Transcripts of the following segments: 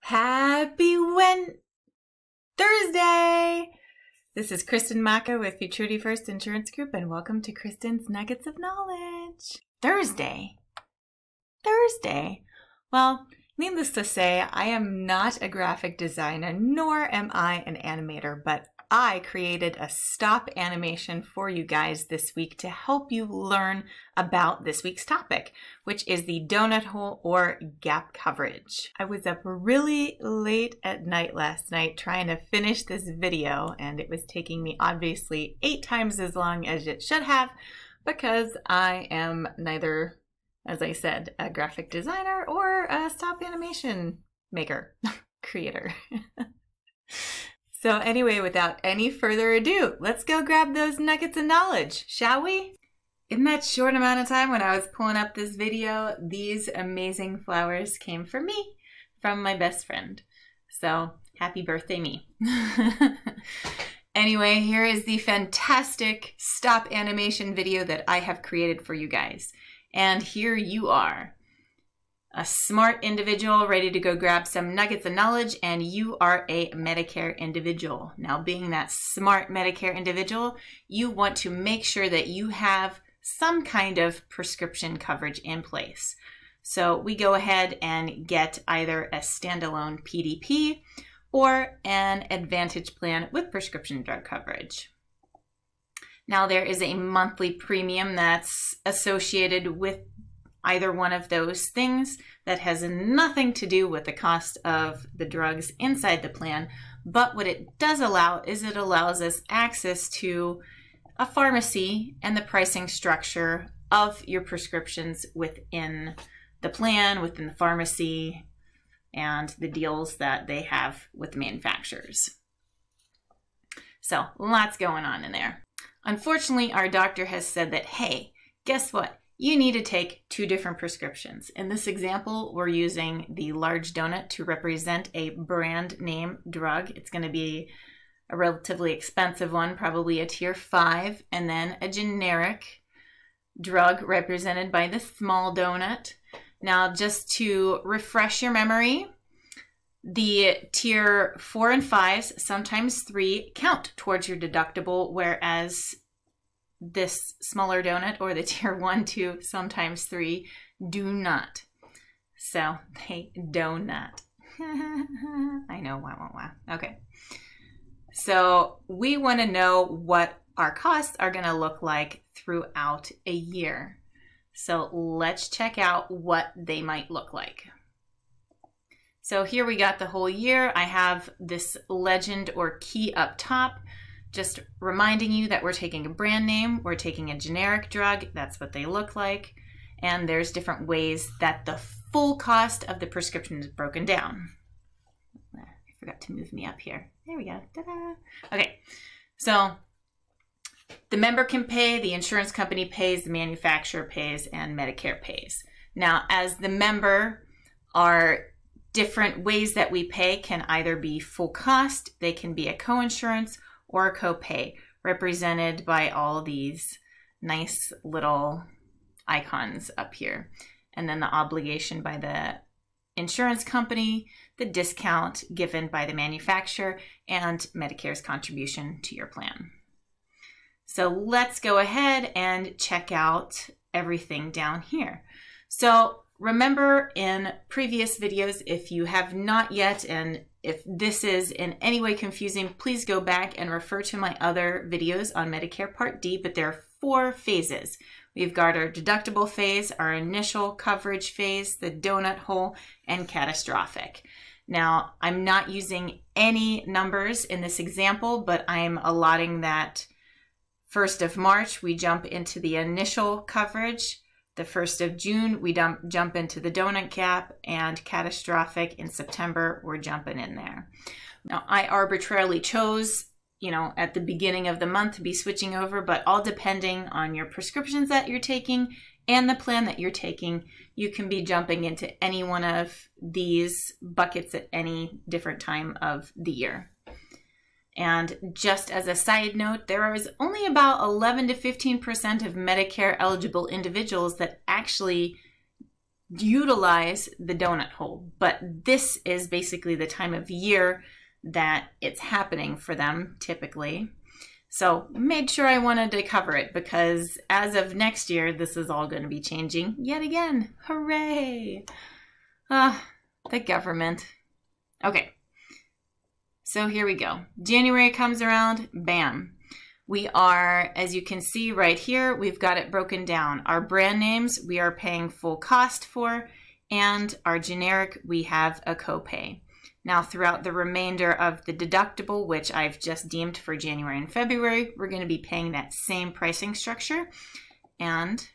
Happy Wednesday! Thursday! This is Kristen Maka with Futurity First Insurance Group, and welcome to Kristen's Nuggets of Knowledge. Thursday. Thursday. Well, needless to say, I am not a graphic designer, nor am I an animator, but I created a stop animation for you guys this week to help you learn about this week's topic, which is the donut hole or gap coverage. I was up really late at night last night trying to finish this video, and it was taking me obviously eight times as long as it should have because I am neither, as I said, a graphic designer or a stop animation maker, creator. So, anyway, without any further ado, let's go grab those nuggets of knowledge, shall we? In that short amount of time when I was pulling up this video, these amazing flowers came for me from my best friend. So, happy birthday, me. anyway, here is the fantastic stop animation video that I have created for you guys. And here you are a smart individual ready to go grab some nuggets of knowledge, and you are a Medicare individual. Now, being that smart Medicare individual, you want to make sure that you have some kind of prescription coverage in place. So we go ahead and get either a standalone PDP or an Advantage plan with prescription drug coverage. Now, there is a monthly premium that's associated with either one of those things that has nothing to do with the cost of the drugs inside the plan. But what it does allow is it allows us access to a pharmacy and the pricing structure of your prescriptions within the plan, within the pharmacy, and the deals that they have with manufacturers. So, lots going on in there. Unfortunately, our doctor has said that, hey, guess what? you need to take two different prescriptions. In this example, we're using the large donut to represent a brand name drug. It's going to be a relatively expensive one, probably a tier five, and then a generic drug represented by the small donut. Now, just to refresh your memory, the tier four and fives, sometimes three, count towards your deductible, whereas this smaller donut or the tier one, two, sometimes three do not. So they do not. I know, why, why, wow. Okay. So we want to know what our costs are going to look like throughout a year. So let's check out what they might look like. So here we got the whole year. I have this legend or key up top. Just reminding you that we're taking a brand name, we're taking a generic drug, that's what they look like, and there's different ways that the full cost of the prescription is broken down. I forgot to move me up here. There we go. Okay, so the member can pay, the insurance company pays, the manufacturer pays, and Medicare pays. Now, as the member, are different ways that we pay can either be full cost, they can be a coinsurance, or a copay represented by all these nice little icons up here. And then the obligation by the insurance company, the discount given by the manufacturer, and Medicare's contribution to your plan. So let's go ahead and check out everything down here. So remember in previous videos, if you have not yet, and if this is in any way confusing, please go back and refer to my other videos on Medicare Part D, but there are four phases. We've got our deductible phase, our initial coverage phase, the donut hole, and catastrophic. Now, I'm not using any numbers in this example, but I'm allotting that 1st of March, we jump into the initial coverage the 1st of June, we dump, jump into the donut cap, and catastrophic in September, we're jumping in there. Now, I arbitrarily chose you know, at the beginning of the month to be switching over, but all depending on your prescriptions that you're taking and the plan that you're taking, you can be jumping into any one of these buckets at any different time of the year. And just as a side note, there is only about 11 to 15% of Medicare eligible individuals that actually utilize the donut hole. But this is basically the time of year that it's happening for them typically. So made sure I wanted to cover it because as of next year, this is all going to be changing yet again. Hooray! Ah, the government. Okay. So here we go. January comes around, bam. We are, as you can see right here, we've got it broken down. Our brand names we are paying full cost for, and our generic we have a copay. Now throughout the remainder of the deductible, which I've just deemed for January and February, we're going to be paying that same pricing structure. And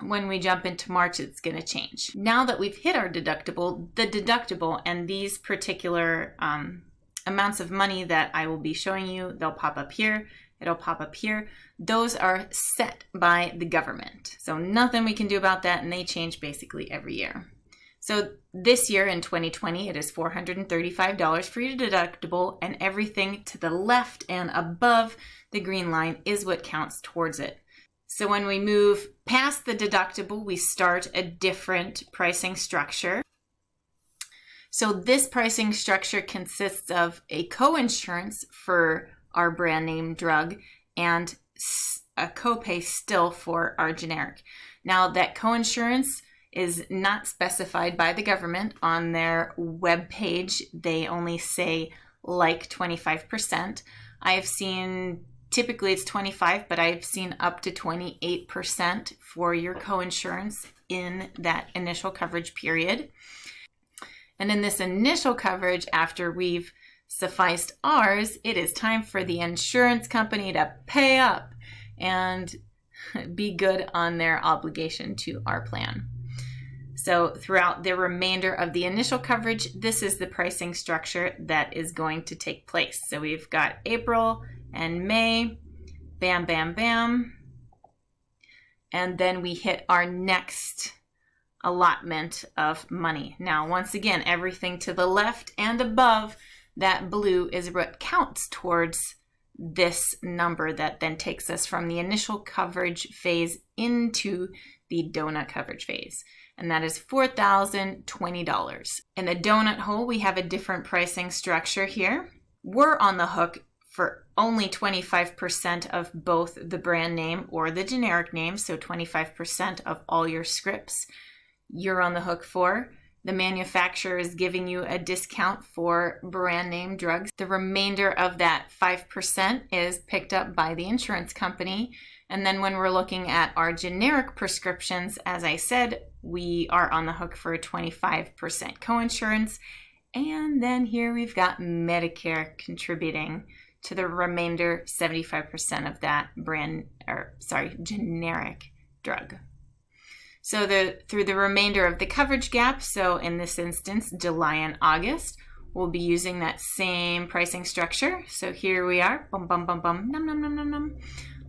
when we jump into March, it's going to change. Now that we've hit our deductible, the deductible and these particular um, amounts of money that I will be showing you, they'll pop up here. It'll pop up here. Those are set by the government. So nothing we can do about that, and they change basically every year. So this year in 2020, it is $435 for your deductible, and everything to the left and above the green line is what counts towards it. So when we move past the deductible, we start a different pricing structure. So this pricing structure consists of a coinsurance for our brand name drug and a copay still for our generic. Now that coinsurance is not specified by the government on their web page. They only say like 25%. I've seen Typically it's 25, but I've seen up to 28% for your coinsurance in that initial coverage period. And in this initial coverage, after we've sufficed ours, it is time for the insurance company to pay up and be good on their obligation to our plan. So, throughout the remainder of the initial coverage, this is the pricing structure that is going to take place. So, we've got April, and May. Bam, bam, bam. And then we hit our next allotment of money. Now, once again, everything to the left and above that blue is what counts towards this number that then takes us from the initial coverage phase into the donut coverage phase. And that is $4,020. In the donut hole, we have a different pricing structure here. We're on the hook for only 25% of both the brand name or the generic name, so 25% of all your scripts, you're on the hook for. The manufacturer is giving you a discount for brand name drugs. The remainder of that 5% is picked up by the insurance company. And then when we're looking at our generic prescriptions, as I said, we are on the hook for a 25% coinsurance. And then here we've got Medicare contributing to the remainder 75% of that brand or sorry, generic drug. So the through the remainder of the coverage gap, so in this instance July and August, we'll be using that same pricing structure. So here we are, bum bum bum bum, num num num num num.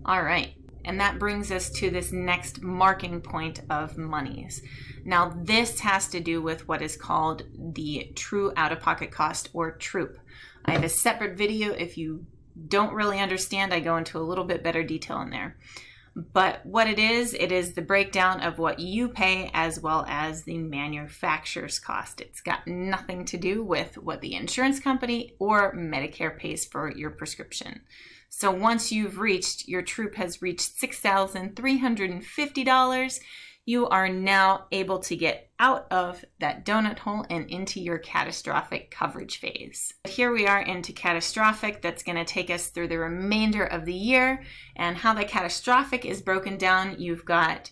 All right, and that brings us to this next marking point of monies. Now, this has to do with what is called the true out of pocket cost or TROOP. I have a separate video. If you don't really understand, I go into a little bit better detail in there. But what it is, it is the breakdown of what you pay as well as the manufacturer's cost. It's got nothing to do with what the insurance company or Medicare pays for your prescription. So once you've reached, your troop has reached $6,350, you are now able to get out of that donut hole and into your catastrophic coverage phase. Here we are into catastrophic. That's going to take us through the remainder of the year and how the catastrophic is broken down. You've got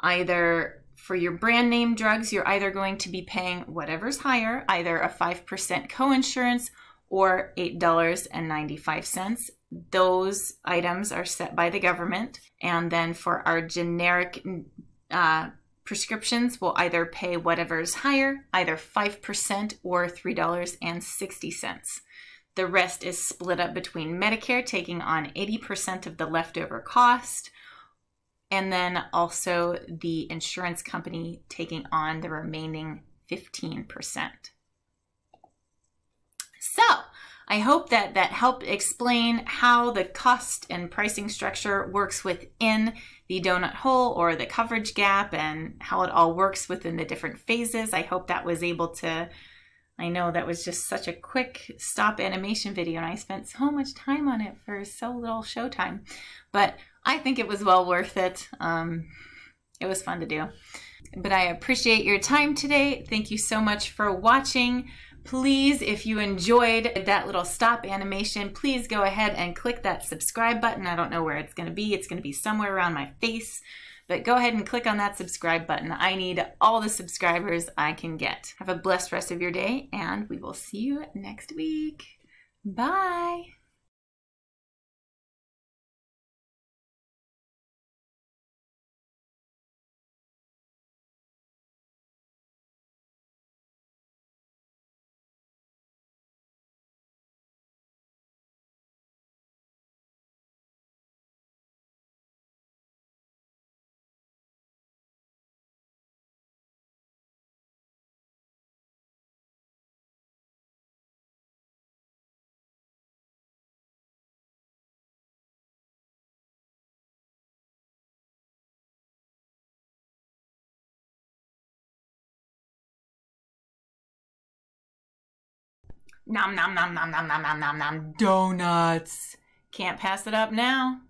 either for your brand name drugs, you're either going to be paying whatever's higher, either a 5% coinsurance or $8.95. Those items are set by the government. And then for our generic uh, prescriptions will either pay whatever's higher, either 5% or $3.60. The rest is split up between Medicare taking on 80% of the leftover cost, and then also the insurance company taking on the remaining 15%. I hope that that helped explain how the cost and pricing structure works within the donut hole or the coverage gap and how it all works within the different phases. I hope that was able to I know that was just such a quick stop animation video and I spent so much time on it for so little showtime, but I think it was well worth it. Um, it was fun to do. But I appreciate your time today. Thank you so much for watching. Please, if you enjoyed that little stop animation, please go ahead and click that subscribe button. I don't know where it's going to be. It's going to be somewhere around my face but go ahead and click on that subscribe button. I need all the subscribers I can get. Have a blessed rest of your day, and we will see you next week. Bye. Nom nom nom nom nom nom nom nom nom donuts. Can't pass it up now.